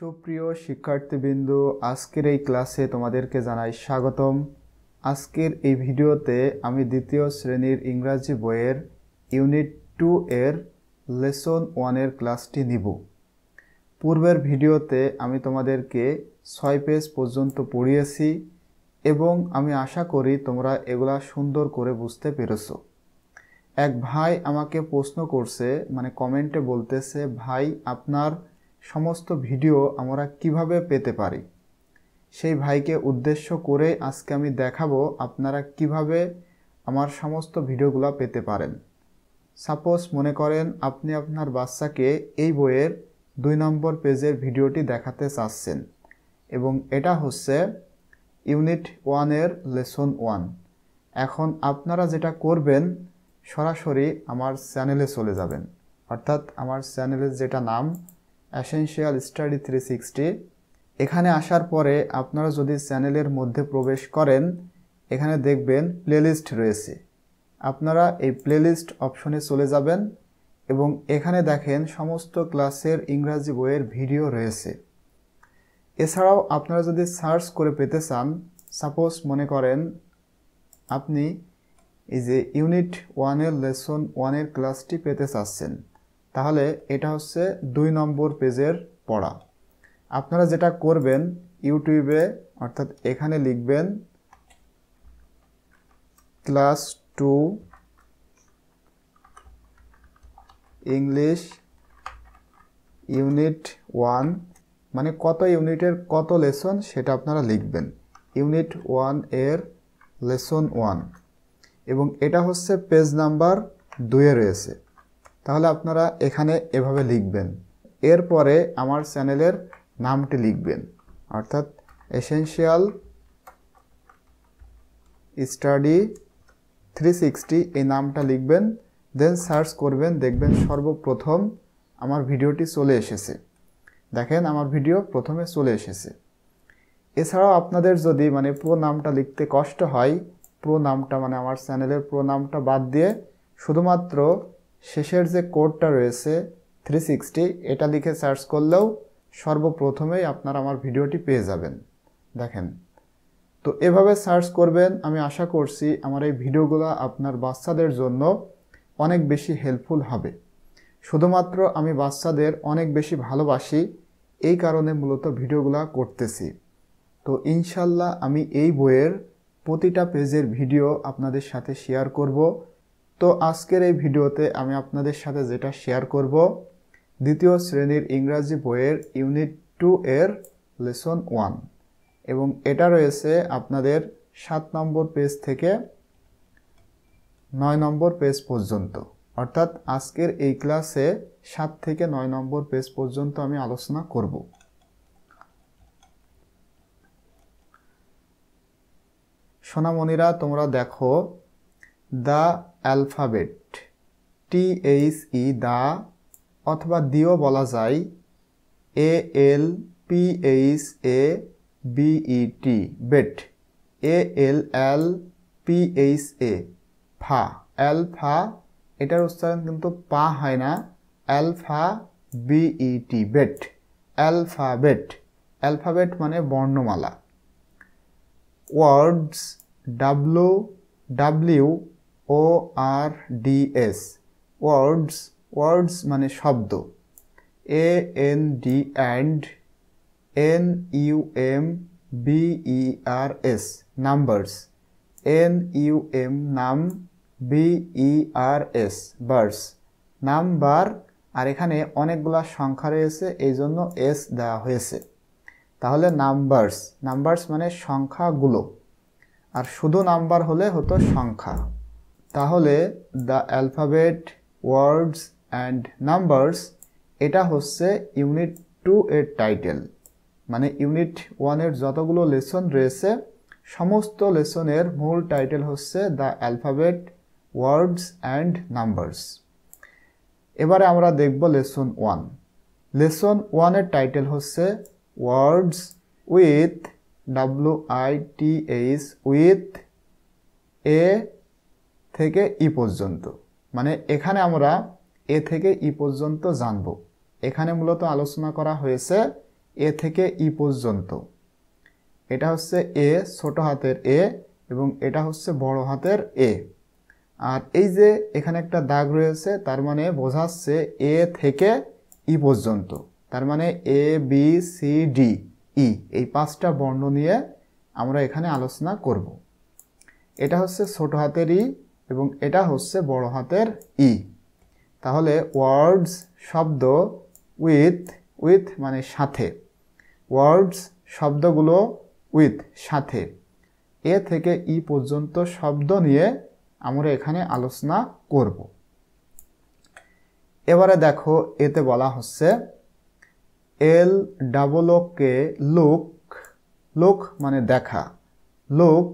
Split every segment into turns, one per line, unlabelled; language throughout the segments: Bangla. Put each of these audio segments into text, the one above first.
সুপ্রিয় শিক্ষার্থীবৃন্দ আজকের এই ক্লাসে তোমাদেরকে জানাই স্বাগতম আজকের এই ভিডিওতে আমি দ্বিতীয় শ্রেণীর ইংরাজি বইয়ের ইউনিট টু এর লেসন ওয়ানের ক্লাসটি নিব পূর্বের ভিডিওতে আমি তোমাদেরকে ছয় পেজ পর্যন্ত পড়িয়েছি এবং আমি আশা করি তোমরা এগুলা সুন্দর করে বুঝতে পেরেছ এক ভাই আমাকে প্রশ্ন করছে মানে কমেন্টে বলতেছে ভাই আপনার সমস্ত ভিডিও আমরা কিভাবে পেতে পারি সেই ভাইকে উদ্দেশ্য করে আজকে আমি দেখাবো আপনারা কিভাবে আমার সমস্ত ভিডিওগুলো পেতে পারেন সাপোজ মনে করেন আপনি আপনার বাচ্চাকে এই বইয়ের দুই নম্বর পেজের ভিডিওটি দেখাতে চাচ্ছেন এবং এটা হচ্ছে ইউনিট ওয়ানের লেসন ওয়ান এখন আপনারা যেটা করবেন সরাসরি আমার চ্যানেলে চলে যাবেন অর্থাৎ আমার চ্যানেলের যেটা নাম অ্যাসেনশিয়াল স্টাডি থ্রি সিক্সটি এখানে আসার পরে আপনারা যদি চ্যানেলের মধ্যে প্রবেশ করেন এখানে দেখবেন প্লেলিস্ট রয়েছে আপনারা এই প্লেলিস্ট অপশনে চলে যাবেন এবং এখানে দেখেন সমস্ত ক্লাসের ইংরাজি বইয়ের ভিডিও রয়েছে এছাড়াও আপনারা যদি সার্চ করে পেতে চান সাপোজ মনে করেন আপনি এই যে ইউনিট ওয়ানের লেসন ওয়ানের ক্লাসটি পেতে চাচ্ছেন তাহলে এটা হচ্ছে দুই নম্বর পেজের পড়া আপনারা যেটা করবেন ইউটিউবে অর্থাৎ এখানে লিখবেন class two English unit one মানে কত ইউনিটের কত লেসন সেটা আপনারা লিখবেন ইউনিট ওয়ান এর লেসন ওয়ান এবং এটা হচ্ছে পেজ নাম্বার দুয়ে রয়েছে তাহলে আপনারা এখানে এভাবে লিখবেন এরপরে আমার চ্যানেলের নামটি লিখবেন অর্থাৎ এসেনশিয়াল স্টাডি থ্রি সিক্সটি এই নামটা লিখবেন দেন সার্চ করবেন দেখবেন সর্বপ্রথম আমার ভিডিওটি চলে এসেছে দেখেন আমার ভিডিও প্রথমে চলে এসেছে এছাড়াও আপনাদের যদি মানে পুরো নামটা লিখতে কষ্ট হয় পুরো নামটা মানে আমার চ্যানেলের পুরো নামটা বাদ দিয়ে শুধুমাত্র শেষের যে কোডটা রয়েছে থ্রি সিক্সটি এটা লিখে সার্চ করলেও সর্বপ্রথমেই আপনার আমার ভিডিওটি পেয়ে যাবেন দেখেন তো এভাবে সার্চ করবেন আমি আশা করছি আমার এই ভিডিওগুলো আপনার বাচ্চাদের জন্য অনেক বেশি হেল্পফুল হবে শুধুমাত্র আমি বাচ্চাদের অনেক বেশি ভালোবাসি এই কারণে মূলত ভিডিওগুলো করতেছি তো ইনশাল্লাহ আমি এই বইয়ের প্রতিটা পেজের ভিডিও আপনাদের সাথে শেয়ার করব তো আজকের এই ভিডিওতে আমি আপনাদের সাথে যেটা শেয়ার করব দ্বিতীয় শ্রেণীর ইংরাজি বইয়ের ইউনিট টু এর লেসন ওয়ান এবং এটা রয়েছে আপনাদের সাত নম্বর পেজ থেকে নয় নম্বর পেজ পর্যন্ত অর্থাৎ আজকের এই ক্লাসে সাত থেকে নয় নম্বর পেজ পর্যন্ত আমি আলোচনা করব সোনামণিরা তোমরা দেখো the alphabet T H E the অথবা দিও বলা যায় A L P H A B E T bet A L L P H A ফা অ্যালফা এটার উচ্চারণ কিন্তু পা হয় না alpha B E T bet alphabet alphabet মানে বর্ণমালা words W W O R D S words words মানে শব্দ A N D and N U M B E R S numbers N U M নাম বি ই আর এস বার্স নাম্বার আর এখানে অনেকগুলা সংখ্যা রয়েছে এই জন্য এস দেওয়া হয়েছে তাহলে নাম্বারস নাম্বারস মানে সংখ্যাগুলো আর শুধু নাম্বার হলে হতো সংখ্যা তাহলে the alphabet words and numbers এটা হচ্ছে ইউনিট টু এর টাইটেল মানে ইউনিট ওয়ানের যতগুলো লেসন রয়েছে সমস্ত লেসনের মূল টাইটেল হচ্ছে the alphabet words and numbers এবারে আমরা দেখব লেসন ওয়ান লেসন ওয়ানের টাইটেল হচ্ছে words with W I T H with A থেকে ই পর্যন্ত মানে এখানে আমরা এ থেকে ই পর্যন্ত জানব এখানে মূলত আলোচনা করা হয়েছে এ থেকে ই পর্যন্ত এটা হচ্ছে এ ছোট হাতের এ এবং এটা হচ্ছে বড় হাতের এ আর এই যে এখানে একটা দাগ রয়েছে তার মানে বোঝাচ্ছে এ থেকে ই পর্যন্ত তার মানে A B C D E এই পাঁচটা বর্ণ নিয়ে আমরা এখানে আলোচনা করব এটা হচ্ছে ছোট হাতের ই এবং এটা হচ্ছে বড় হাতের ই তাহলে ওয়ার্ডস শব্দ উইথ উইথ মানে সাথে ওয়ার্ডস শব্দগুলো উইথ সাথে এ থেকে ই পর্যন্ত শব্দ নিয়ে আমরা এখানে আলোচনা করব এবারে দেখো এতে বলা হচ্ছে L double O K look look মানে দেখা লুক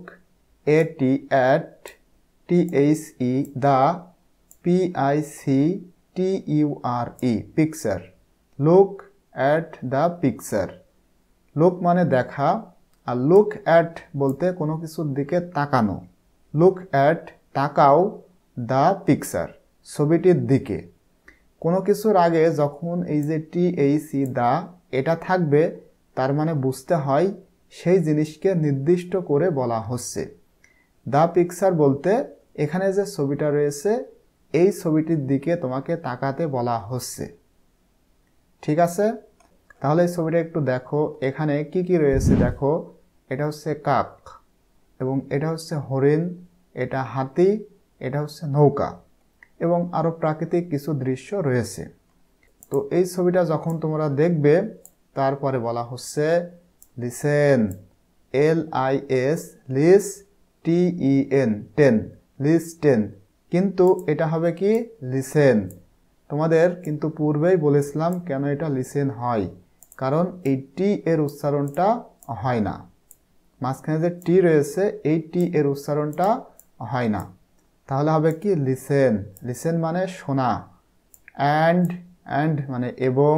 এটি at T H E the P I C E picture look at the picture look মানে দেখা আর লুক অ্যাট বলতে কোনো কিছুর দিকে তাকানো লুক অ্যাট তাকাও দ্য পিকচার ছবিটির দিকে কোনো কিছুর আগে যখন এই যে টিএইসি দ্য e, এটা থাকবে তার মানে বুঝতে হয় সেই জিনিসকে নির্দিষ্ট করে বলা হচ্ছে দ্য পিকচার বলতে এখানে যে ছবিটা রয়েছে এই ছবিটির দিকে তোমাকে তাকাতে বলা হচ্ছে ঠিক আছে তাহলে এই ছবিটা একটু দেখো এখানে কি কি রয়েছে দেখো এটা হচ্ছে কাক এবং এটা হচ্ছে হরিণ এটা হাতি এটা হচ্ছে নৌকা এবং আরও প্রাকৃতিক কিছু দৃশ্য রয়েছে তো এই ছবিটা যখন তোমরা দেখবে তারপরে বলা হচ্ছে লিসেন এল আই এস লিস T E N ten listen কিন্তু এটা হবে কি লিসেন তোমাদের কিন্তু পূর্বেই বলেছিলাম কেন এটা লিসেন হয় কারণ এই টি এর উচ্চারণটা হয় না মাঝখানে যে টি রয়েছে এই টি এর উচ্চারণটা হয় না তাহলে হবে কি লিসেন লিসেন মানে শোনা অ্যান্ড অ্যান্ড মানে এবং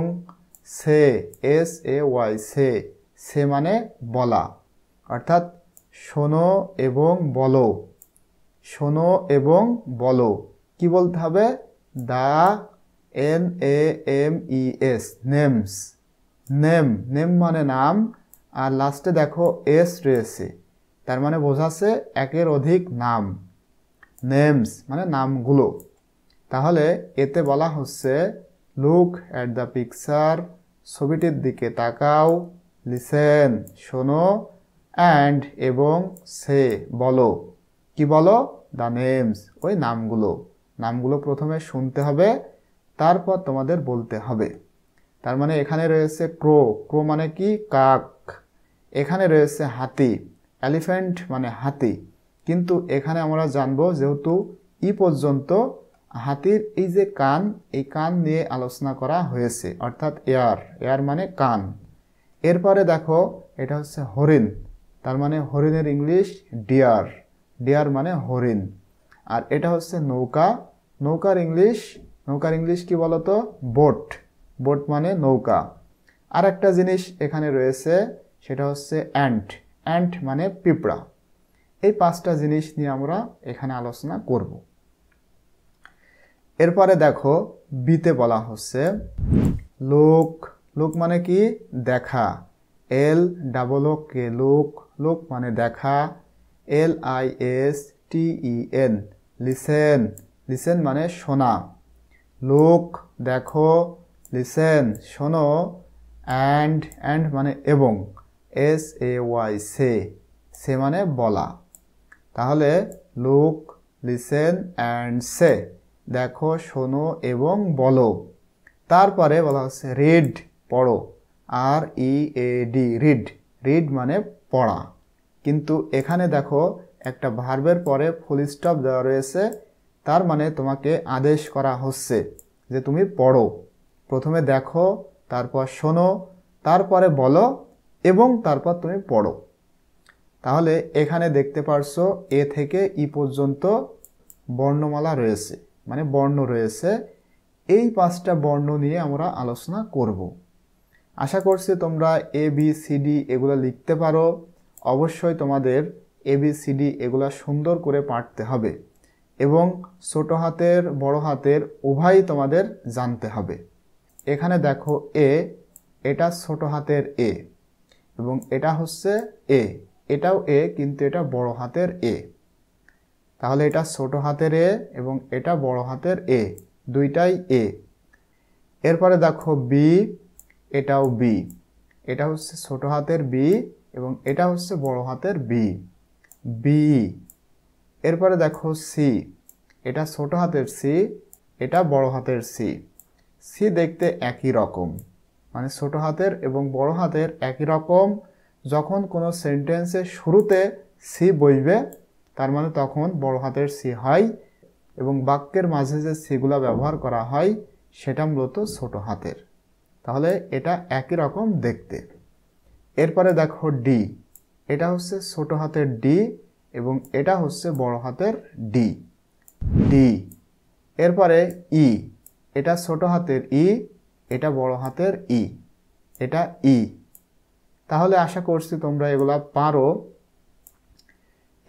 সে এস এ ওয়াই সে সে মানে বলা অর্থাৎ শোনো এবং বলো শোনো এবং বলো কি বলতে হবে the N A M E S names name name মানে নাম আর লাস্টে দেখো এস রয়েছে তার মানে বোঝাচ্ছে একের অধিক নাম নেমস মানে নামগুলো তাহলে এতে বলা হচ্ছে লুক অ্যাট দ্য পিকচার ছবিটির দিকে তাকাও লিসেন শোনো অ্যান্ড এবং সে বলো কি বলো দ্য নেমস ওই নামগুলো নামগুলো প্রথমে শুনতে হবে তারপর তোমাদের বলতে হবে তার মানে এখানে রয়েছে ক্রো ক্রো মানে কি কাক এখানে রয়েছে হাতি অ্যালিফ্যান্ট মানে হাতি কিন্তু এখানে আমরা জানবো যেহেতু ই পর্যন্ত হাতির এই যে কান এই কান নিয়ে আলোচনা করা হয়েছে অর্থাৎ এয়ার এয়ার মানে কান এরপরে দেখো এটা হচ্ছে হরিণ তার মানে হরিণের ইংলিশ ডিয়ার ডেয়ার মানে হরিণ আর এটা হচ্ছে নৌকা নৌকার ইংলিশ নৌকার ইংলিশ কি বলতো বোট বোট মানে নৌকা আর একটা জিনিস এখানে রয়েছে সেটা হচ্ছে অ্যান্ট অ্যান্ট মানে পিঁপড়া এই পাঁচটা জিনিস নিয়ে আমরা এখানে আলোচনা করব এরপরে দেখো বিতে বলা হচ্ছে লোক লোক মানে কি দেখা এল ডাবল কে লোক লোক মানে দেখা L I S T E N listen listen মানে শোনা লুক দেখো লিসেন শোনো অ্যান্ড অ্যান্ড মানে এবং এস এ ওয়াই সে সে মানে বলা তাহলে লুক লিসেন অ্যান্ড সে দেখো শোনো এবং বলো তারপরে বলা হচ্ছে রিড পড়ো R E A D read read মানে পড়া কিন্তু এখানে দেখো একটা ভার্বের পরে ফুল স্টপ দেওয়া রয়েছে তার মানে তোমাকে আদেশ করা হচ্ছে যে তুমি পড়ো প্রথমে দেখো তারপর শোনো তারপরে বলো এবং তারপর তুমি পড়ো তাহলে এখানে দেখতে পারছো এ থেকে ই পর্যন্ত বর্ণমালা রয়েছে মানে বর্ণ রয়েছে এই পাঁচটা বর্ণ নিয়ে আমরা আলোচনা করব আশা করছি তোমরা এ বি সি ডি এগুলো লিখতে পারো অবশ্যই এ বি সি ডি এগুলো সুন্দর করে পাঠতে হবে এবং ছোটো হাতের বড় হাতের উভয়ই তোমাদের জানতে হবে এখানে দেখো এ এটা ছোট হাতের এ এবং এটা হচ্ছে এ এটাও এ কিন্তু এটা বড় হাতের এ তাহলে এটা ছোট হাতের এ এবং এটা বড় হাতের এ দুইটাই এ এরপরে দেখো বি এটাও বি এটা হচ্ছে ছোট হাতের বি এবং এটা হচ্ছে বড় হাতের বি বি এরপরে দেখো সি এটা ছোট হাতের সি এটা বড় হাতের সি সি দেখতে একই রকম মানে ছোট হাতের এবং বড় হাতের একই রকম যখন কোনো সেন্টেন্সের শুরুতে সি বইবে তার মানে তখন বড় হাতের সি হয় এবং বাক্যের মাঝে যে সিগুলো ব্যবহার করা হয় সেটা মূলত ছোট হাতের তাহলে এটা একই রকম দেখতে এরপরে দেখো ডি এটা হচ্ছে ছোট হাতের ডি এবং এটা হচ্ছে বড় হাতের ডি ডি এরপরে ই e। এটা ছোট হাতের ই e, এটা বড় হাতের ই e। এটা ই তাহলে আশা করছি তোমরা এগুলা পারো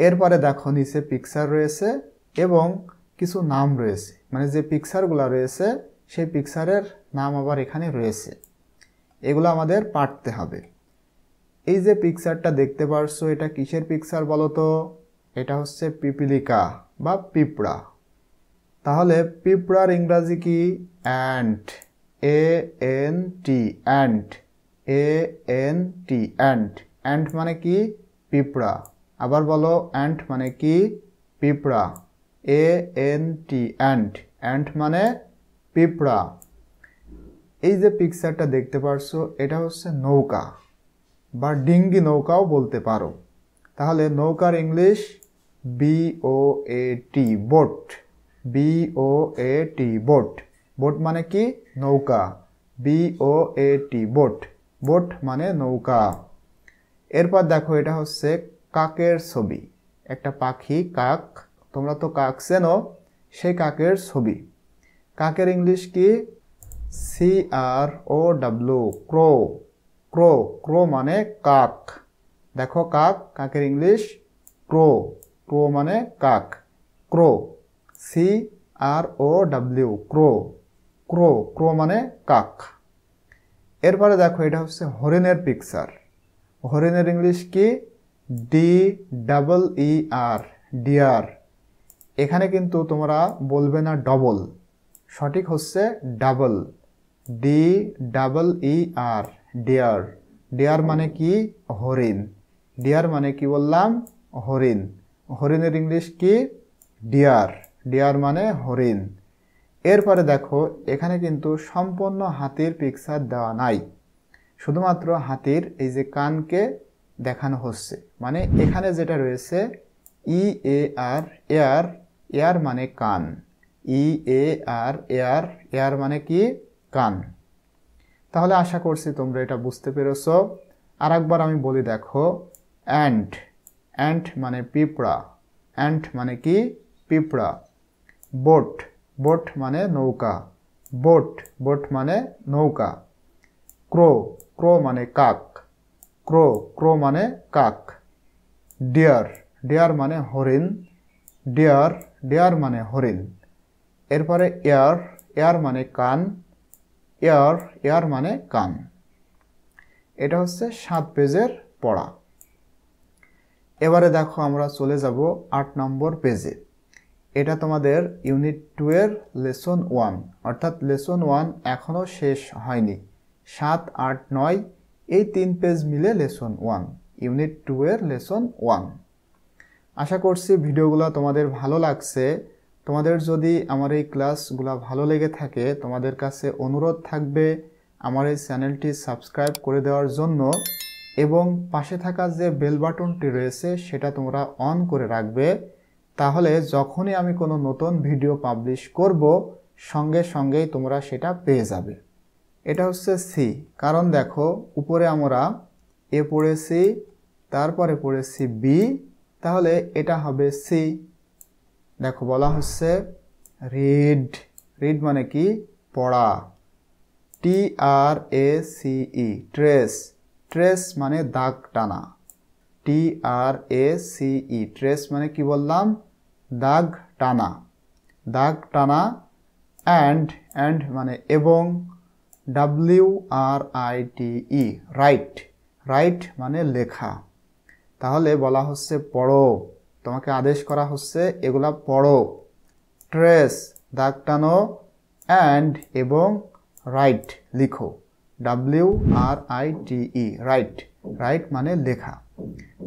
এরপরে দেখো নিচে পিকচার রয়েছে এবং কিছু নাম রয়েছে মানে যে পিকচারগুলো রয়েছে সেই পিকচারের নাম আবার এখানে রয়েছে এগুলো আমাদের পাঠতে হবে এই যে পিকচারটা দেখতে পারছো এটা কিসের পিকচার বলো তো এটা হচ্ছে পিপিলিকা বা পিঁপড়া তাহলে পিঁপড়ার ইংরাজি কি ant A N T ant A N T ant ant মানে কি পিঁপড়া আবার বলো অ্যান্ট মানে কি পিঁপড়া A N T ant ant মানে পিঁপড়া এই যে পিকচারটা দেখতে পারছো এটা হচ্ছে নৌকা বা ডিঙ্গি নৌকাও বলতে পারো তাহলে নৌকার English B O A T boat B O A T boat boat মানে কি নৌকা B O A T boat boat মানে নৌকা এরপর দেখো এটা হচ্ছে কাকের ছবি একটা পাখি কাক তোমরা তো কাক চেনো সেই কাকের ছবি কাকের ইংলিশ কি সি আর ও ডাব্লু ক্রো ক্রো ক্রো মানে কাক দেখো কাক কাকের ইংলিশ ক্রো ক্রো মানে কাক ক্রো সি আর ও ডাব্লিউ ক্রো ক্রো ক্রো মানে কাক এরপরে দেখো এটা হচ্ছে হরিণের পিকচার হরিণের ইংলিশ কি ডি ডাবল ই আর ডিআর এখানে কিন্তু তোমরা বলবে না ডবল সঠিক হচ্ছে double D double E R deer deer মানে কি হরিণ ডেয়ার মানে কি বললাম হরিণ হরিণের ইংলিশ কি ডিয়ার ডিয়ার মানে হরিণ এরপরে দেখো এখানে কিন্তু সম্পূর্ণ হাতির পিকচার দেওয়া নাই শুধুমাত্র হাতির এই যে কানকে দেখানো হচ্ছে মানে এখানে যেটা রয়েছে ই এ আর এয়ার এয়ার মানে কান ই এ আর এয়ার এয়ার মানে কি কান তাহলে আশা করছি তোমরা এটা বুঝতে পেরেছ আর একবার আমি বলি দেখো অ্যান্ট অ্যান্ট মানে পিঁপড়া অ্যান্ট মানে কি পিঁপড়া বোট বোট মানে নৌকা বোট বোট মানে নৌকা ক্রো ক্রো মানে কাক ক্রো ক্রো মানে কাক ডিয়ার ডিয়ার মানে হরিণ ডিয়ার ডিয়ার মানে হরিণ এরপরে এয়ার এয়ার মানে কান এয়ার এয়ার মানে কান এটা হচ্ছে সাত পেজের পড়া এবারে দেখো আমরা চলে যাব আট নম্বর পেজে এটা তোমাদের ইউনিট টু এর লেসন ওয়ান অর্থাৎ লেসন ওয়ান এখনও শেষ হয়নি সাত আট নয় এই তিন পেজ মিলে লেসন ওয়ান ইউনিট টু এর লেসন ওয়ান আশা করছি ভিডিওগুলো তোমাদের ভালো লাগছে তোমাদের যদি আমার এই ক্লাসগুলো ভালো লেগে থাকে তোমাদের কাছে অনুরোধ থাকবে আমার এই চ্যানেলটি সাবস্ক্রাইব করে দেওয়ার জন্য এবং পাশে থাকা যে বেল বাটনটি রয়েছে সেটা তোমরা অন করে রাখবে তাহলে যখনই আমি কোনো নতুন ভিডিও পাবলিশ করব সঙ্গে সঙ্গেই তোমরা সেটা পেয়ে যাবে এটা হচ্ছে সি কারণ দেখো উপরে আমরা এ পড়েছি তারপরে পড়েছি বি তাহলে এটা হবে সি দেখো বলা হচ্ছে রিড রিড মানে কি পড়া T R A C E trace trace মানে দাগ টানা টি R A C E trace মানে কি বললাম দাগ টানা দাগ টানা এন্ড এন্ড মানে এবং W R I T E write write মানে লেখা তাহলে বলা হচ্ছে পড়ো তোমাকে আদেশ করা হচ্ছে এগুলা পড়ো ট্রেস দাগ টানো অ্যান্ড এবং রাইট লিখো W R I T E write write মানে লেখা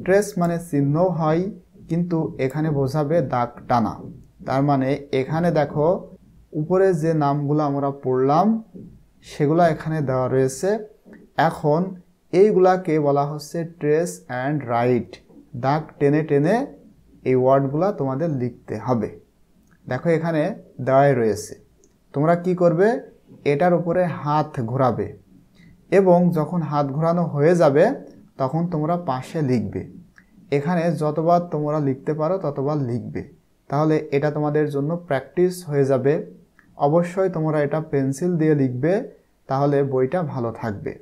ট্রেস মানে চিহ্ন হয় কিন্তু এখানে বোঝাবে দাগ টানা তার মানে এখানে দেখো উপরে যে নামগুলো আমরা পড়লাম সেগুলো এখানে দেওয়া রয়েছে এখন এইগুলাকে বলা হচ্ছে ট্রেস অ্যান্ড রাইট দাগ টেনে টেনে এই ওয়ার্ডগুলো তোমাদের লিখতে হবে দেখো এখানে দেওয়াই রয়েছে তোমরা কি করবে এটার উপরে হাত ঘোরাবে এবং যখন হাত ঘোরানো হয়ে যাবে তখন তোমরা পাশে লিখবে এখানে যতবার তোমরা লিখতে পারো ততবার লিখবে তাহলে এটা তোমাদের জন্য প্র্যাকটিস হয়ে যাবে অবশ্যই তোমরা এটা পেন্সিল দিয়ে লিখবে তাহলে বইটা ভালো থাকবে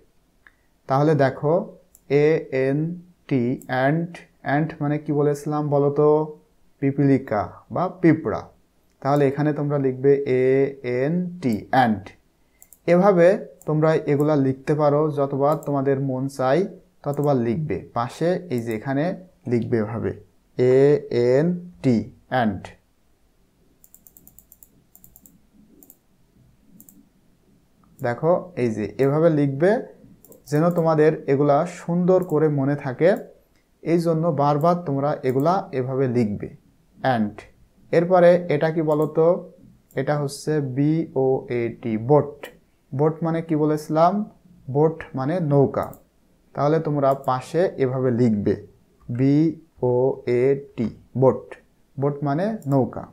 তাহলে দেখো A N T ant ant মানে কি বলেছিলাম বলো তো পিপিলিকা বা পিঁপড়া তাহলে এখানে তোমরা লিখবে এ এন টি অ্যান্ড এভাবে তোমরা এগুলা লিখতে পারো যতবার তোমাদের মন চাই ততবার লিখবে পাশে এই যে এখানে লিখবে এভাবে এ এন টি অ্যান্ড দেখো এই যে এভাবে লিখবে যেন তোমাদের এগুলা সুন্দর করে মনে থাকে এই জন্য বারবার তোমরা এগুলা এভাবে লিখবে অ্যান্ড এরপরে এটা কি বলতো এটা হচ্ছে B O A T boat boat মানে কি বলেছিলাম বোট মানে নৌকা তাহলে তোমরা পাশে এভাবে লিখবে B O A T boat boat মানে নৌকা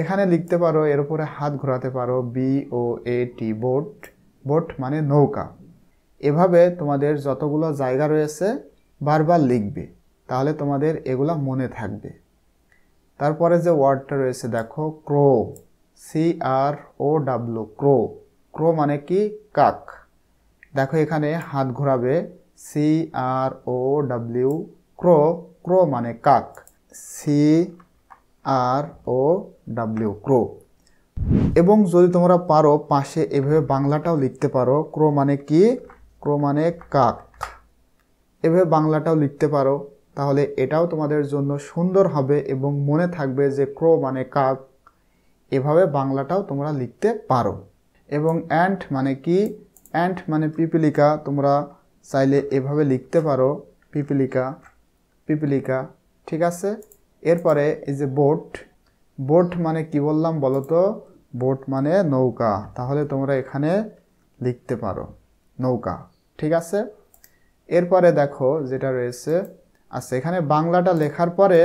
এখানে লিখতে পারো এর উপরে হাত ঘোরাতে পারো B O A T boat boat মানে নৌকা এভাবে তোমাদের যতগুলো জায়গা রয়েছে বারবার লিখবে তাহলে তোমাদের এগুলা মনে থাকবে তারপরে যে ওয়ার্ডটা রয়েছে দেখো ক্রো সি আর ও ডাব্লু ক্রো ক্রো মানে কি কাক দেখো এখানে হাত ঘোরাবে সি আর ও ডাব্লিউ ক্রো ক্রো মানে কাক সি আর ও ডাব্লিউ ক্রো এবং যদি তোমরা পারো পাশে এভাবে বাংলাটাও লিখতে পারো ক্রো মানে কি ক্রো মানে কাক এভাবে বাংলাটাও লিখতে পারো তাহলে এটাও তোমাদের জন্য সুন্দর হবে এবং মনে থাকবে যে ক্রো মানে কাক এভাবে বাংলাটাও তোমরা লিখতে পারো এবং অ্যান্ট মানে কি অ্যান্ট মানে পিপিলিকা তোমরা চাইলে এভাবে লিখতে পারো পিপিলিকা পিপিলিকা ঠিক আছে এরপরে এই যে বোট বোট মানে কি বললাম বলো তো বোট মানে নৌকা তাহলে তোমরা এখানে লিখতে পারো নৌকা ঠিক আছে এরপরে দেখো যেটা রয়েছে আচ্ছা এখানে বাংলাটা লেখার পরে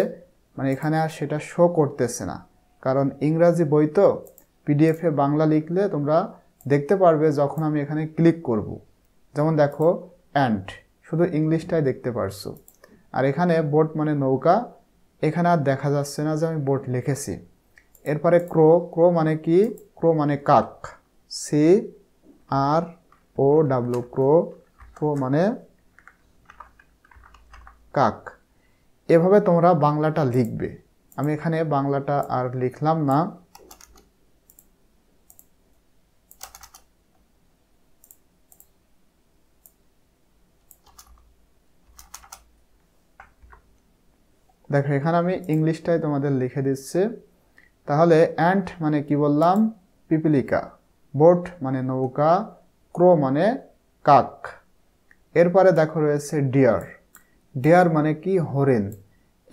মানে এখানে আর সেটা শো করতেছে না কারণ ইংরাজি বই তো পিডিএফে বাংলা লিখলে তোমরা দেখতে পারবে যখন আমি এখানে ক্লিক করব। যেমন দেখো অ্যান্ড শুধু ইংলিশটাই দেখতে পারছো আর এখানে বোট মানে নৌকা এখানে আর দেখা যাচ্ছে না যে আমি বোট লিখেছি এরপরে ক্রো ক্রো মানে কি ক্রো মানে কাক সি আর ও ডাব্লু ক্রো ক্রো মানে কাক এভাবে তোমরা বাংলাটা লিখবে আমি এখানে বাংলাটা আর লিখলাম না দেখো এখানে আমি ইংলিশটাই তোমাদের লিখে দিচ্ছি তাহলে অ্যান্ট মানে কি বললাম পিপিলিকা বোট মানে নৌকা ক্রো মানে কাক এরপরে দেখো রয়েছে ডিয়ার দেয়ার মানে কি হরেন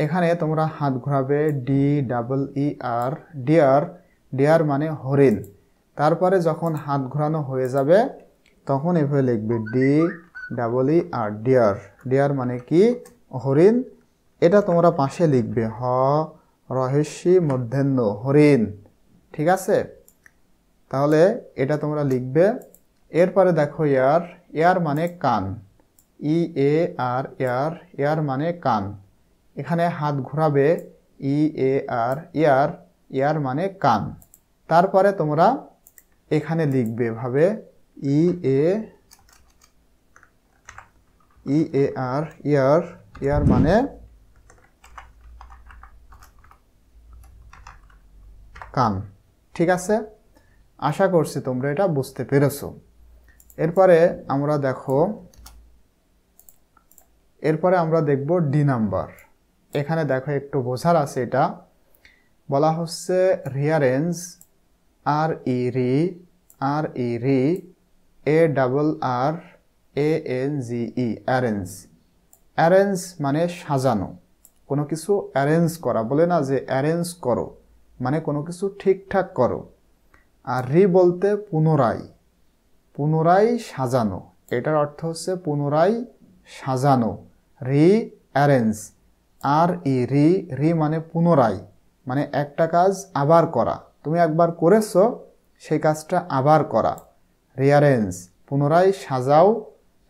এখানে তোমরা হাত ঘোরাবে D double E R deer deer মানে হরেন তারপরে যখন হাত ঘোরানো হয়ে যাবে তখন এভাবে লিখবে D double E R deer deer মানে কি হরিণ এটা তোমরা পাশে লিখবে হ রহস্যি মধ্যাহ্ন হরিণ ঠিক আছে তাহলে এটা তোমরা লিখবে এরপরে দেখো ইয়ার ইয়ার মানে কান ই এ আর এয়ার এয়ার মানে কান এখানে হাত ঘোরাবে ই এ আর এয়ার এয়ার মানে কান তারপরে তোমরা এখানে লিখবে ভাবে ই এ ই এ আর ইয়ার ইয়ার মানে কান ঠিক আছে আশা করছি তোমরা এটা বুঝতে পেরেছো এরপরে আমরা দেখো এরপরে আমরা দেখব ডি নাম্বার এখানে দেখো একটু বোঝার আছে এটা বলা হচ্ছে রিয়ারেঞ্জ আর ই রি R E re A double R A N G E arrange arrange মানে সাজানো কোনো কিছু অ্যারেঞ্জ করা বলে না যে অ্যারেঞ্জ করো মানে কোনো কিছু ঠিকঠাক করো আর রি বলতে পুনরায় পুনরায় সাজানো এটার অর্থ হচ্ছে পুনরায় সাজানো রি অ্যারেঞ্জ আর ই রি রি মানে পুনরায় মানে একটা কাজ আবার করা তুমি একবার করেছো সেই কাজটা আবার করা রিঅ্যারেঞ্জ পুনরায় সাজাও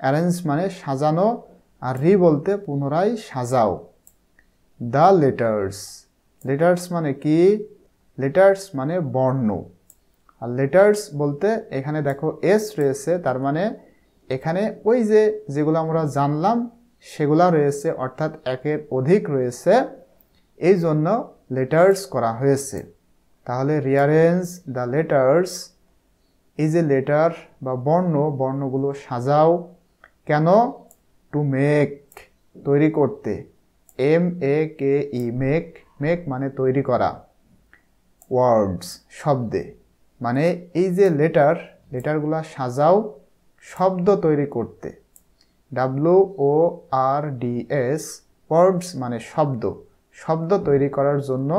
অ্যারেঞ্জ মানে সাজানো আর রি বলতে পুনরায় সাজাও দ্য লেটার্স লেটার্স মানে কি লেটার্স মানে বর্ণ আর লেটার্স বলতে এখানে দেখো এস রয়েছে তার মানে এখানে ওই যে যেগুলো আমরা জানলাম সেগুলা রয়েছে অর্থাৎ একের অধিক রয়েছে এই জন্য লেটার্স করা হয়েছে তাহলে রিয়ারেঞ্জ দ্য লেটার্স এই যে লেটার বা বর্ণ বর্ণগুলো সাজাও কেন টু মেক তৈরি করতে M A K E make make মানে তৈরি করা ওয়ার্ডস শব্দে মানে এই যে লেটার লেটারগুলো সাজাও শব্দ তৈরি করতে W O R D S words মানে শব্দ শব্দ তৈরি করার জন্য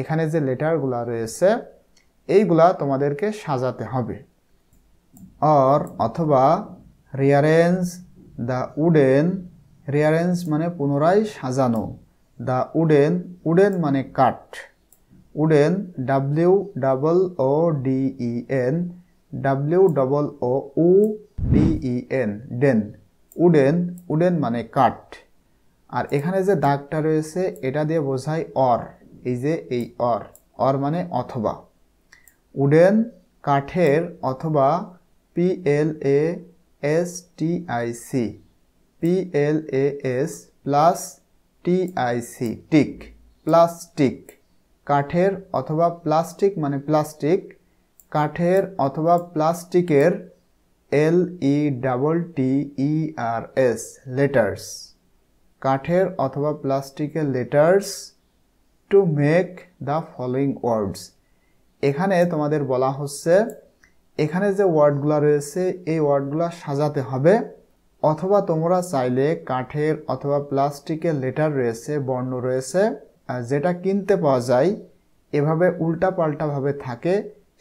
এখানে যে লেটারগুলো রয়েছে এইগুলা তোমাদেরকে সাজাতে হবে অর অথবা রিয়ারেঞ্জ দ্য উডেন রিয়ারেঞ্জ মানে পুনরায় সাজানো দ্য উডেন উডেন মানে কাঠ wooden W double O D E N N W double O uh D E N N den wooden wooden মানে কাঠ আর এখানে যে দাগটা রয়েছে এটা দিয়ে বোঝায় অর এই যে এই অর অর মানে অথবা উডেন কাঠের অথবা P L A S T I C P L A S plus T I C tick plastic কাঠের অথবা প্লাস্টিক মানে প্লাস্টিক কাঠের অথবা প্লাস্টিকের L E double T E R S letters কাঠের অথবা প্লাস্টিকের letters to make the following words এখানে তোমাদের বলা হচ্ছে এখানে যে ওয়ার্ডগুলো রয়েছে এই ওয়ার্ডগুলো সাজাতে হবে অথবা তোমরা চাইলে কাঠের অথবা প্লাস্টিকের লেটার রয়েছে বর্ণ রয়েছে যেটা কিনতে পাওয়া যায় এভাবে উল্টা পাল্টাভাবে থাকে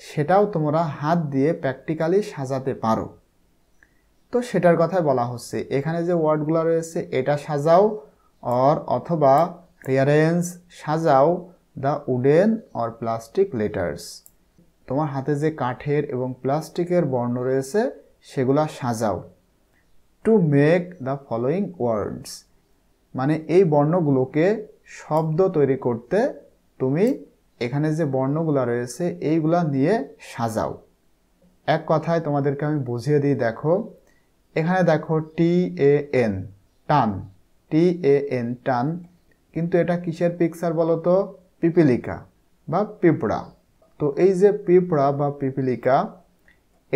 সেটাও তোমরা হাত দিয়ে প্র্যাকটিক্যালি সাজাতে পারো তো সেটার কথাই বলা হচ্ছে এখানে যে ওয়ার্ডগুলো রয়েছে এটা সাজাও অর অথবা রিয়ারেঞ্জ সাজাও the wooden or plastic letters তোমার হাতে যে কাঠের এবং প্লাস্টিকের বর্ণ রয়েছে সেগুলা সাজাও to make the following words মানে এই বর্ণগুলোকে শব্দ তৈরি করতে তুমি এখানে যে বর্ণগুলো রয়েছে এইগুলা নিয়ে সাজাও এক কথায় তোমাদেরকে আমি বুঝিয়ে দিই দেখো এখানে দেখো টি এ এন টান টি এ এন টান কিন্তু এটা কিসের পিকচার বলতো পিপিলিকা বা পিঁপড়া তো এই যে পিঁপড়া বা পিপিলিকা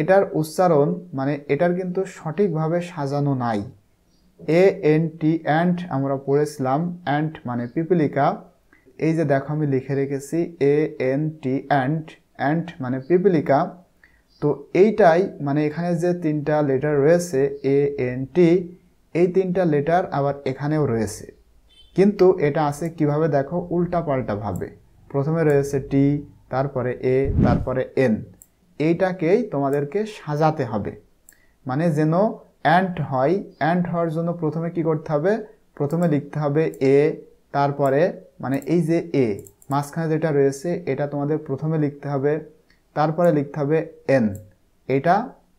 এটার উচ্চারণ মানে এটার কিন্তু সঠিকভাবে সাজানো নাই এ এন টি অ্যান্ট আমরা পড়েছিলাম অ্যান্ট মানে পিপিলিকা এই যে দেখো আমি লিখে রেখেছি A N T ant ant মানে পিপিলিকা তো এইটাই মানে এখানে যে তিনটা লেটার রয়েছে এ এন টি এই তিনটা লেটার আবার এখানেও রয়েছে কিন্তু এটা আছে কিভাবে দেখো উল্টা পাল্টাভাবে প্রথমে রয়েছে টি তারপরে এ তারপরে এন এইটাকেই তোমাদেরকে সাজাতে হবে মানে যেন অ্যান্ট হয় অ্যান্ট হওয়ার জন্য প্রথমে কি করতে হবে প্রথমে লিখতে হবে এ তারপরে মানে এই যে এ মাঝখানে যেটা রয়েছে এটা তোমাদের প্রথমে লিখতে হবে তারপরে লিখতে হবে এন এটা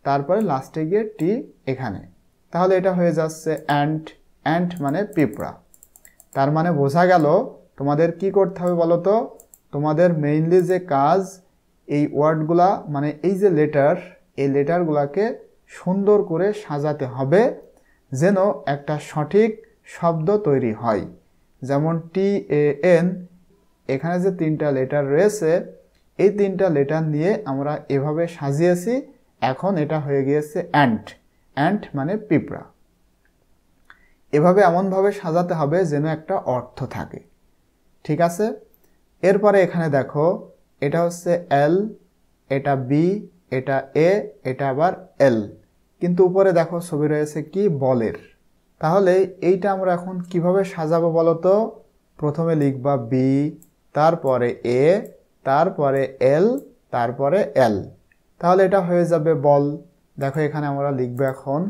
তারপরে লাস্টে গিয়ে টি এখানে তাহলে এটা হয়ে যাচ্ছে অ্যান্ট অ্যান্ট মানে পিঁপড়া তার মানে বোঝা গেল তোমাদের কি করতে হবে বলো তো তোমাদের মেইনলি যে কাজ এই ওয়ার্ডগুলা মানে এই যে লেটার এই লেটারগুলাকে সুন্দর করে সাজাতে হবে যেন একটা সঠিক শব্দ তৈরি হয় যেমন টি এ এন এখানে যে তিনটা লেটার রয়েছে এই তিনটা লেটার নিয়ে আমরা এভাবে সাজিয়েছি এখন এটা হয়ে গিয়েছে অ্যান্ট অ্যান্ট মানে পিঁপড়া এভাবে এমনভাবে সাজাতে হবে যেন একটা অর্থ থাকে ঠিক আছে এরপরে এখানে দেখো এটা হচ্ছে এল এটা বি এটা এ এটা আবার এল কিন্তু উপরে দেখো ছবি রয়েছে কি বলের তাহলে এইটা আমরা এখন কিভাবে সাজাবো বলো তো প্রথমে লিখবা বি তারপরে এ তারপরে এল তারপরে এল তাহলে এটা হয়ে যাবে বল দেখো এখানে আমরা লিখব এখন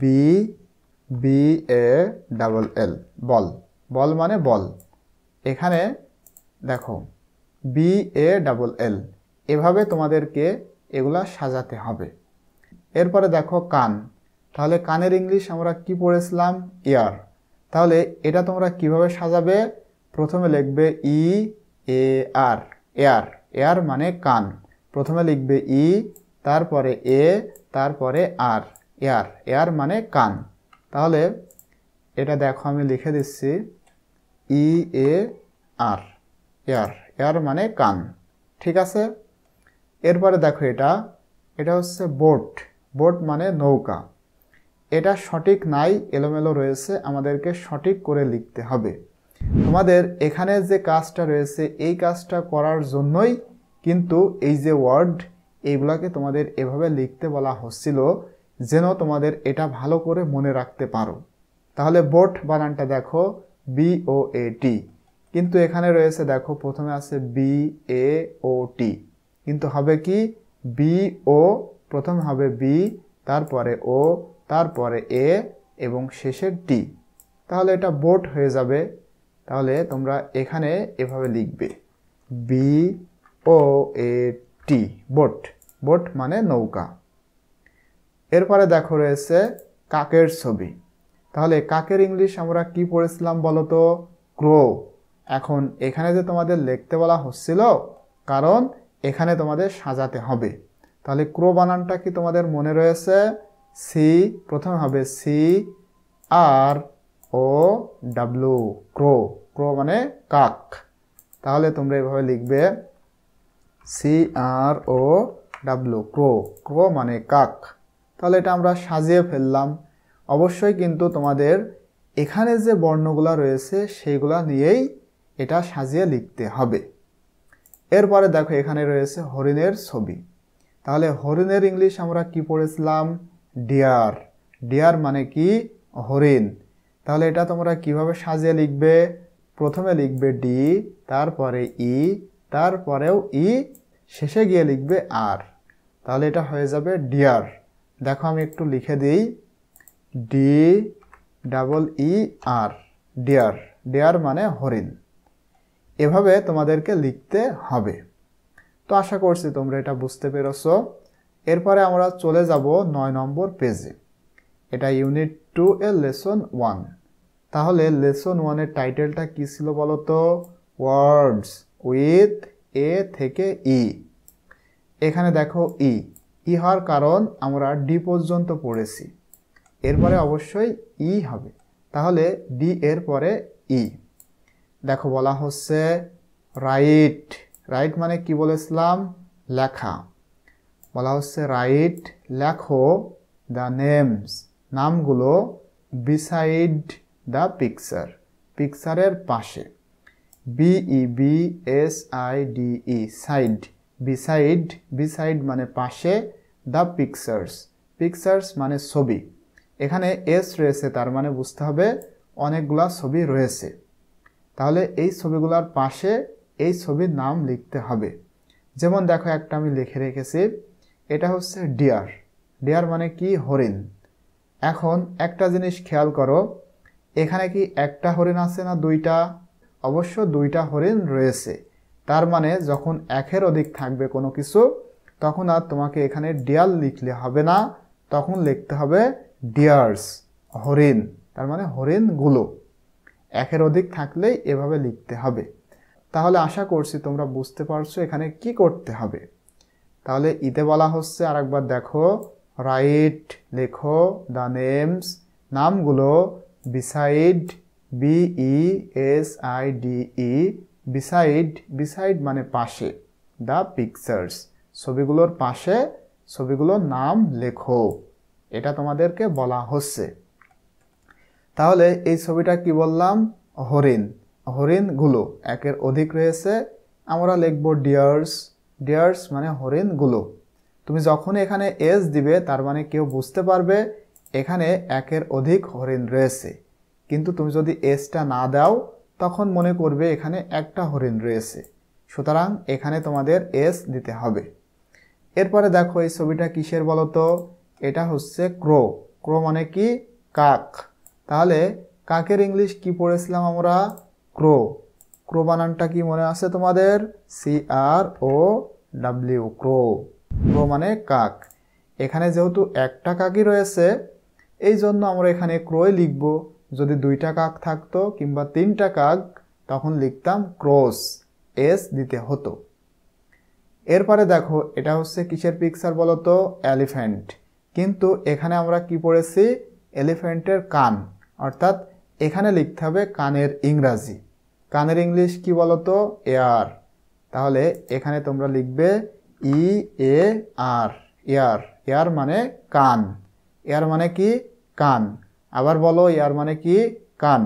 B B A double L ball ball মানে বল এখানে দেখো বি এ ডাবল এল এভাবে তোমাদেরকে এগুলা সাজাতে হবে এরপরে দেখো কান তাহলে কানের ইংলিশ আমরা কি পড়েছিলাম ইয়ার তাহলে এটা তোমরা কিভাবে সাজাবে প্রথমে লিখবে E e, A R ear ear মানে কান প্রথমে লিখবে ই তারপরে এ তারপরে আর এয়ার এয়ার মানে কান তাহলে এটা দেখো আমি লিখে দিচ্ছি ই এ আর এয়ার এয়ার মানে কান ঠিক আছে এরপরে দেখো এটা এটা হচ্ছে বোট বোট মানে নৌকা এটা সঠিক নাই এলোমেলো রয়েছে আমাদেরকে সঠিক করে লিখতে হবে তোমাদের এখানে যে কাজটা রয়েছে এই কাজটা করার জন্যই কিন্তু এই যে ওয়ার্ড এইগুলোকে তোমাদের এভাবে লিখতে বলা হচ্ছিল যেন তোমাদের এটা ভালো করে মনে রাখতে পারো তাহলে বোট বানানটা দেখো বি ও এ টি কিন্তু এখানে রয়েছে দেখো প্রথমে আছে বি এ ও টি কিন্তু হবে কি বি ও প্রথম হবে বি তারপরে ও তারপরে এ এবং শেষের টি তাহলে এটা বোট হয়ে যাবে তাহলে তোমরা এখানে এভাবে লিখবে B O A T boat boat মানে নৌকা এরপরে দেখো রয়েছে কাকের ছবি তাহলে কাকের ইংলিশ আমরা কি পড়েছিলাম বলতো ক্রো এখন এখানে যে তোমাদের লিখতে বলা হচ্ছিল কারণ এখানে তোমাদের সাজাতে হবে তাহলে ক্রো বানানটা কি তোমাদের মনে রয়েছে সি প্রথম হবে সি আর ও ডাব্লু ক্রো ক্রো মানে কাক তাহলে তোমরা এভাবে লিখবে সি আর ও ডাব্লু ক্রো ক্রো মানে কাক তাহলে এটা আমরা সাজিয়ে ফেললাম অবশ্যই কিন্তু তোমাদের এখানে যে বর্ণগুলো রয়েছে সেইগুলা নিয়েই এটা সাজিয়ে লিখতে হবে এরপরে দেখো এখানে রয়েছে হরিণের ছবি তাহলে হরিণের ইংলিশ আমরা কি পড়েছিলাম ডিয়ার ডিয়ার মানে কি হরিণ তাহলে এটা তোমরা কিভাবে সাজিয়ে লিখবে প্রথমে লিখবে ডি তারপরে ই e, তারপরেও ই e, শেষে গিয়ে লিখবে আর তাহলে এটা হয়ে যাবে ডিয়ার দেখো আমি একটু লিখে দিই D double E R deer deer মানে হরিণ এভাবে তোমাদেরকে লিখতে হবে তো আশা করছি তোমরা এটা বুঝতে পেরেছো এরপরে আমরা চলে যাব নয় নম্বর পেজে এটা unit two A lesson one তাহলে লেসন ওয়ানের টাইটেলটা কী ছিল বলো তো ওয়ার্ডস উইথ এ থেকে ই এখানে দেখো ই ই হওয়ার কারণ আমরা ডি পর্যন্ত পড়েছি এরপরে অবশ্যই ই হবে তাহলে ডি এর পরে ই দেখো বলা হচ্ছে রাইট রাইট মানে কি বলেছিলাম লেখা বলা হচ্ছে রাইট লেখো দ্য নেমস নামগুলো বিসাইড দ্য পিকচার পিকচারের পাশে be B S I D E side beside beside মানে পাশে দ্য পিকচার্স পিকচার্স মানে ছবি এখানে এস রয়েছে তার মানে বুঝতে হবে অনেকগুলা ছবি রয়েছে তাহলে এই ছবিগুলোর পাশে এই ছবির নাম লিখতে হবে যেমন দেখো একটা আমি লিখে রেখেছি এটা হচ্ছে ডিয়ার ডিয়ার মানে কি হরিণ এখন একটা জিনিস খেয়াল করো এখানে কি একটা হরিণ আছে না দুইটা অবশ্য দুইটা হরিণ রয়েছে তার মানে যখন একের অধিক থাকবে কোনো কিছু তখন আর তোমাকে এখানে ডিয়ার লিখলে হবে না তখন লিখতে হবে ডিয়ার্স হরিণ তার মানে হরিণগুলো একের অধিক থাকলেই এভাবে লিখতে হবে তাহলে আশা করছি তোমরা বুঝতে পারছো এখানে কি করতে হবে তাহলে ইতে বলা হচ্ছে আর একবার দেখো রাইট লেখো দ্য নেমস নামগুলো beside B E S I D E beside beside মানে পাশে দ্য পিকচার্স ছবিগুলোর পাশে ছবিগুলোর নাম লেখো এটা তোমাদেরকে বলা হচ্ছে তাহলে এই ছবিটা কি বললাম হরিণ হরিণগুলো একের অধিক রয়েছে আমরা লিখব ডিয়ার্স ডিয়ার্স মানে হরিণগুলো তুমি যখন এখানে এস দিবে তার মানে কেউ বুঝতে পারবে এখানে একের অধিক হরিণ রয়েছে কিন্তু তুমি যদি এসটা না দাও তখন মনে করবে এখানে একটা হরিণ রয়েছে সুতরাং এখানে তোমাদের এস দিতে হবে এরপরে দেখো এই ছবিটা কিসের বলো তো এটা হচ্ছে ক্রো ক্রো মানে কি কাক তাহলে কাকের ইংলিশ কি পড়েছিলাম আমরা ক্রো ক্রো বানানটা কি মনে আছে তোমাদের সি আর ও ডাব্লিউ ক্রো ক্রো মানে কাক এখানে যেহেতু একটা কাকই রয়েছে এই জন্য আমরা এখানে ক্রয় লিখব যদি দুইটা কাক থাকতো কিংবা তিনটা কাক তখন লিখতাম ক্রস এস দিতে হতো এরপরে দেখো এটা হচ্ছে কিসের পিকচার বলতো এলিফ্যান্ট কিন্তু এখানে আমরা কি পড়েছি এলিফ্যান্টের কান অর্থাৎ এখানে লিখতে হবে কানের ইংরাজি কানের ইংলিশ কি বলতো এয়ার তাহলে এখানে তোমরা লিখবে ই এ আর এয়ার এয়ার মানে কান এর মানে কি কান আবার বলো এর মানে কি কান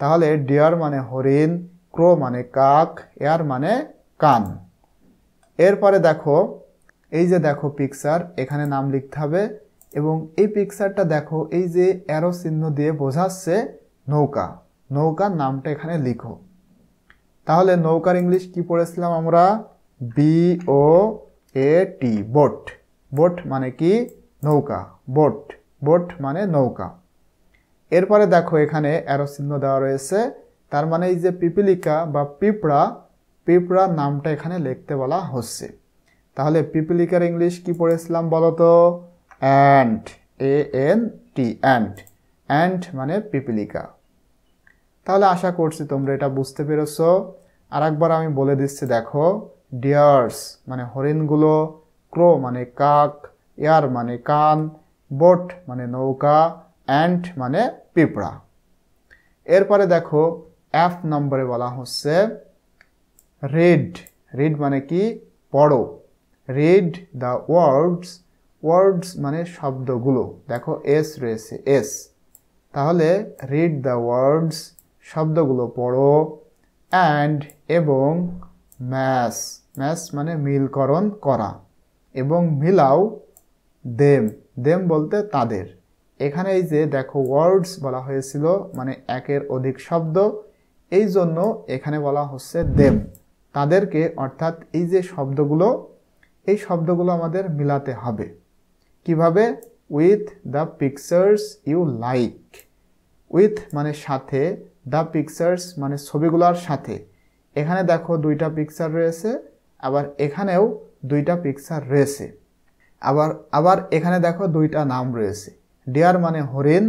তাহলে ডিয়ার মানে হরিণ ক্রো মানে কাক এর মানে কান এরপরে দেখো এই যে দেখো পিকচার এখানে নাম লিখতে হবে এবং এই পিকচারটা দেখো এই যে অ্যারো চিহ্ন দিয়ে বোঝাচ্ছে নৌকা নৌকার নামটা এখানে লিখো তাহলে নৌকার ইংলিশ কি পড়েছিলাম আমরা B O A T boat boat মানে কি নৌকা বোট বোট মানে নৌকা এরপরে দেখো এখানে অ্যারো চিহ্ন দেওয়া রয়েছে তার মানে এই যে পিপিলিকা বা পিঁপড়া পিঁপড়া নামটা এখানে লিখতে বলা হচ্ছে তাহলে পিপিলিকার ইংলিশ কি পড়েছিলাম বলতো ant A N T ant ant মানে পিপিলিকা তাহলে আশা করছি তোমরা এটা বুঝতে পেরেছ আর একবার আমি বলে দিচ্ছি দেখো ডিয়ার্স মানে হরিণগুলো ক্রো মানে কাক এয়ার মানে কান বোট মানে নৌকা অ্যান্ট মানে পিঁপড়া এরপরে দেখো এফ নম্বরে বলা হচ্ছে রেড রেড মানে কি পড়ো রেড দ্য ওয়ার্ডস ওয়ার্ডস মানে শব্দগুলো দেখো এস রয়েছে এস তাহলে রিড দ্য ওয়ার্ডস শব্দগুলো পড়ো অ্যান্ড এবং ম্যাস ম্যাস মানে মিলকরণ করা এবং মিলাও দেম দেম বলতে তাদের এখানে এই যে দেখো ওয়ার্ডস বলা হয়েছিল মানে একের অধিক শব্দ এই জন্য এখানে বলা হচ্ছে দেম তাদেরকে অর্থাৎ এই যে শব্দগুলো এই শব্দগুলো আমাদের মিলাতে হবে কিভাবে with the pictures you like with মানে সাথে দ্য পিকচার্স মানে ছবিগুলোর সাথে এখানে দেখো দুইটা পিকচার রয়েছে আবার এখানেও দুইটা পিকচার রয়েছে আবার আবার এখানে দেখো দুইটা নাম রয়েছে ডেয়ার মানে হরিণ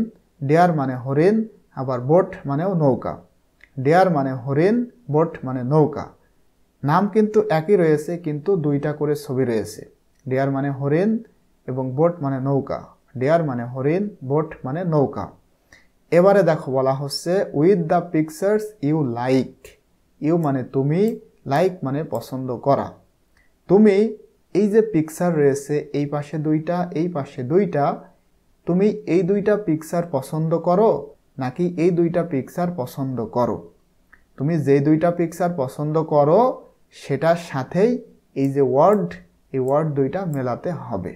ডেয়ার মানে হরিণ আবার বোট মানেও নৌকা ডেয়ার মানে হরিণ বোট মানে নৌকা নাম কিন্তু একই রয়েছে কিন্তু দুইটা করে ছবি রয়েছে ডেয়ার মানে হরিণ এবং বোট মানে নৌকা ডেয়ার মানে হরিণ বোট মানে নৌকা এবারে দেখো বলা হচ্ছে with the pictures you like you মানে তুমি লাইক মানে পছন্দ করা তুমি এই যে পিকচার রয়েছে এই পাশে দুইটা এই পাশে দুইটা তুমি এই দুইটা পিকচার পছন্দ করো নাকি এই দুইটা পিকচার পছন্দ করো তুমি যে দুইটা পিকচার পছন্দ করো সেটার সাথেই এই যে ওয়ার্ড এই ওয়ার্ড দুইটা মেলাতে হবে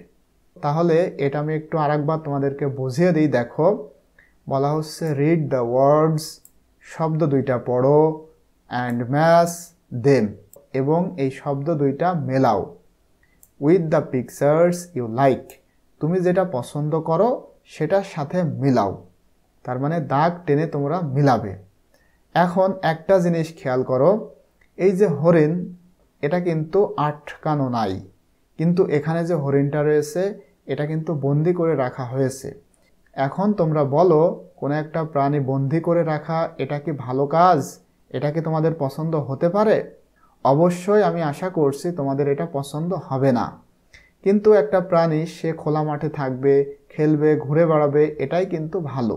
তাহলে এটা আমি একটু আরেকবার তোমাদেরকে বুঝিয়ে দিই দেখো বলা হচ্ছে রিড দ্য ওয়ার্ডস শব্দ দুইটা পড়ো অ্যান্ড ম্যাচ দেম এবং এই শব্দ দুইটা মেলাও with the pictures you like তুমি যেটা পছন্দ করো সেটার সাথে মিলাও তার মানে দাগ টেনে তোমরা মিলাবে এখন একটা জিনিস খেয়াল করো এই যে হরিণ এটা কিন্তু আটকানো নাই কিন্তু এখানে যে হরিণটা রয়েছে এটা কিন্তু বন্দি করে রাখা হয়েছে এখন তোমরা বলো কোনো একটা প্রাণী বন্দি করে রাখা এটা কি ভালো কাজ এটা কি তোমাদের পছন্দ হতে পারে অবশ্যই আমি আশা করছি তোমাদের এটা পছন্দ হবে না কিন্তু একটা প্রাণী সে খোলা মাঠে থাকবে খেলবে ঘুরে বেড়াবে এটাই কিন্তু ভালো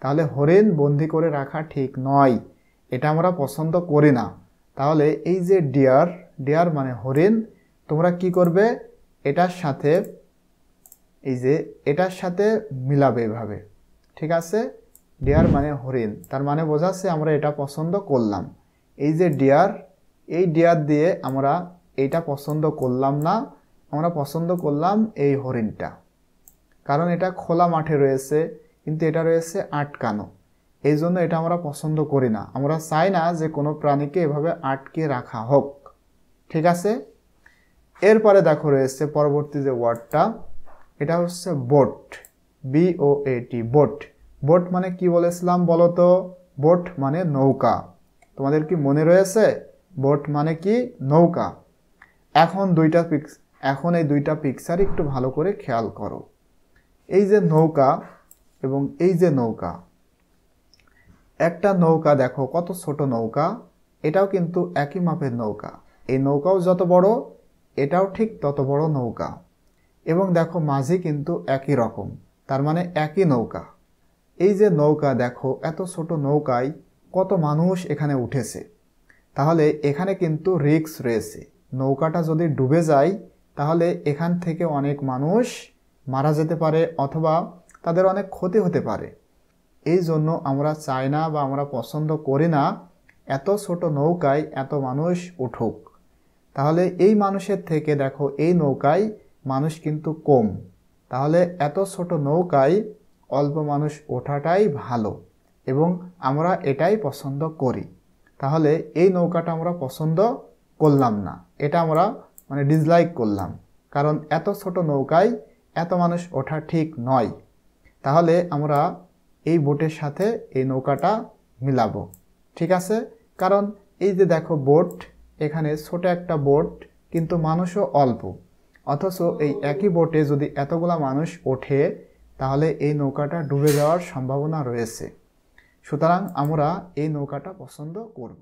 তাহলে হরেন বন্দি করে রাখা ঠিক নয় এটা আমরা পছন্দ করি না তাহলে এই যে ডিয়ার ডিয়ার মানে হরিণ তোমরা কি করবে এটার সাথে এই যে এটার সাথে মিলাবে এভাবে ঠিক আছে ডিয়ার মানে হরিণ তার মানে বোঝাচ্ছে আমরা এটা পছন্দ করলাম এই যে ডিয়ার এই ডিয়ার দিয়ে আমরা এটা পছন্দ করলাম না আমরা পছন্দ করলাম এই হরিণটা কারণ এটা খোলা মাঠে রয়েছে কিন্তু এটা রয়েছে আটকানো এই জন্য এটা আমরা পছন্দ করি না আমরা চাই না যে কোনো প্রাণীকে এভাবে আটকে রাখা হোক ঠিক আছে এরপরে দেখো রয়েছে পরবর্তী যে ওয়ার্ডটা এটা হচ্ছে boat B O A T boat boat মানে কি বলেছিলাম বলো তো বোট মানে নৌকা তোমাদের কি মনে রয়েছে বোট মানে কি নৌকা এখন দুইটা পিক্স এখন এই দুইটা পিকচার একটু ভালো করে খেয়াল করো এই যে নৌকা এবং এই যে নৌকা একটা নৌকা দেখো কত ছোট নৌকা এটাও কিন্তু একই মাপের নৌকা এই নৌকাও যত বড় এটাও ঠিক তত বড় নৌকা এবং দেখো মাঝে কিন্তু একই রকম তার মানে একই নৌকা এই যে নৌকা দেখো এত ছোট নৌকায় কত মানুষ এখানে উঠেছে তাহলে এখানে কিন্তু রিক্স রয়েছে নৌকাটা যদি ডুবে যায় তাহলে এখান থেকে অনেক মানুষ মারা যেতে পারে অথবা তাদের অনেক ক্ষতি হতে পারে এই জন্য আমরা চাই না বা আমরা পছন্দ করি না এত ছোট নৌকায় এত মানুষ উঠুক তাহলে এই মানুষের থেকে দেখো এই নৌকায় মানুষ কিন্তু কম তাহলে এত ছোট নৌকায় অল্প মানুষ ওঠাটাই ভালো এবং আমরা এটাই পছন্দ করি তাহলে এই নৌকাটা আমরা পছন্দ করলাম না এটা আমরা মানে ডিসলাইক করলাম কারণ এত ছোট নৌকায় এত মানুষ ওঠা ঠিক নয় তাহলে আমরা এই বোটের সাথে এই নৌকাটা মিলাবো ঠিক আছে কারণ এই যে দেখো বোট এখানে ছোট একটা বোট কিন্তু মানুষও অল্প অথচ এই একই বোটে যদি এতগুলা মানুষ ওঠে তাহলে এই নৌকাটা ডুবে যাওয়ার সম্ভাবনা রয়েছে সুতরাং আমরা এই নৌকাটা পছন্দ করব